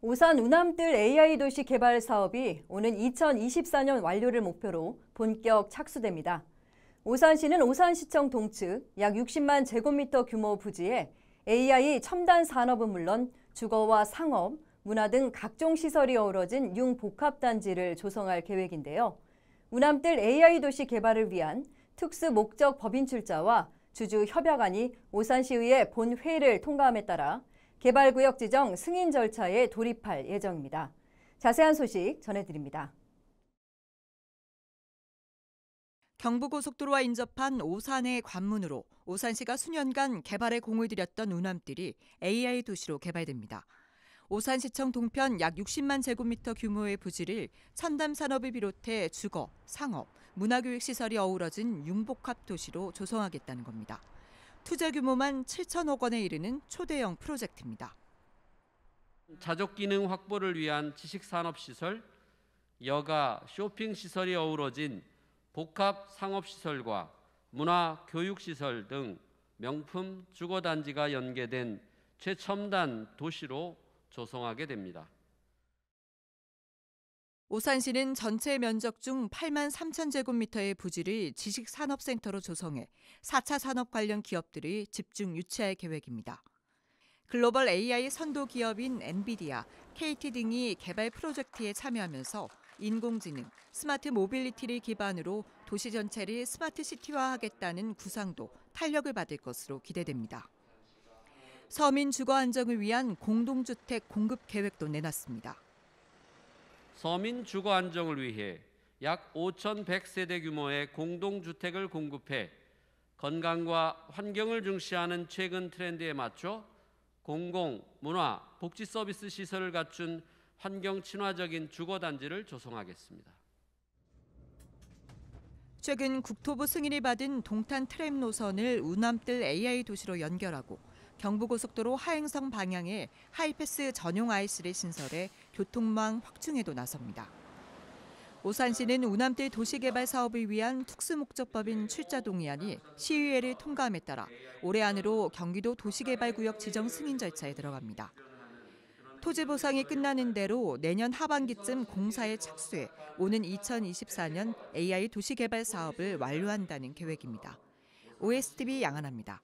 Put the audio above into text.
우선 우남뜰 AI 도시 개발 사업이 오는 2024년 완료를 목표로 본격 착수됩니다. 오산시는 오산시청 동측 약 60만 제곱미터 규모 부지에 AI 첨단 산업은 물론 주거와 상업, 문화 등 각종 시설이 어우러진 융복합단지를 조성할 계획인데요. 우남뜰 AI 도시 개발을 위한 특수 목적 법인 출자와 주주 협약안이 오산시의회 본회의를 통과함에 따라 개발구역 지정 승인 절차에 돌입할 예정입니다. 자세한 소식 전해드립니다. 경부고속도로와 인접한 오산의 관문으로 오산시가 수년간 개발에 공을 들였던 운암들이 AI 도시로 개발됩니다. 오산시청 동편 약 60만 제곱미터 규모의 부지를 천담산업을 비롯해 주거, 상업, 문화교육시설이 어우러진 융복합 도시로 조성하겠다는 겁니다. 투자 규모만 7천억 원에 이르는 초대형 프로젝트입니다. 자족 기능 확보를 위한 지식 산업 시설, 여가 쇼핑 시설이 어우러진 복합 상업 시설과 문화 교육 시설 등 명품 주거 단지가 연계된 최첨단 도시로 조성하게 됩니다. 오산시는 전체 면적 중 8만 3천 제곱미터의 부지를 지식산업센터로 조성해 4차 산업 관련 기업들이 집중 유치할 계획입니다. 글로벌 AI 선도 기업인 엔비디아, KT 등이 개발 프로젝트에 참여하면서 인공지능, 스마트 모빌리티를 기반으로 도시 전체를 스마트 시티화하겠다는 구상도 탄력을 받을 것으로 기대됩니다. 서민 주거 안정을 위한 공동주택 공급 계획도 내놨습니다. 서민 주거 안정을 위해 약 5,100세대 규모의 공동주택을 공급해 건강과 환경을 중시하는 최근 트렌드에 맞춰 공공, 문화, 복지 서비스 시설을 갖춘 환경 친화적인 주거 단지를 조성하겠습니다. 최근 국토부 승인을 받은 동탄 트램 노선을 운암뜰 AI 도시로 연결하고 경부고속도로 하행성 방향에 하이패스 전용 아이스를 신설해 교통망 확충에도 나섭니다. 오산시는 우남대 도시개발 사업을 위한 특수목적법인 출자동의안이 시의회를 통과함에 따라 올해 안으로 경기도 도시개발구역 지정 승인 절차에 들어갑니다. 토지 보상이 끝나는 대로 내년 하반기쯤 공사에 착수해 오는 2024년 AI 도시개발 사업을 완료한다는 계획입니다. OSTV 양한합니다.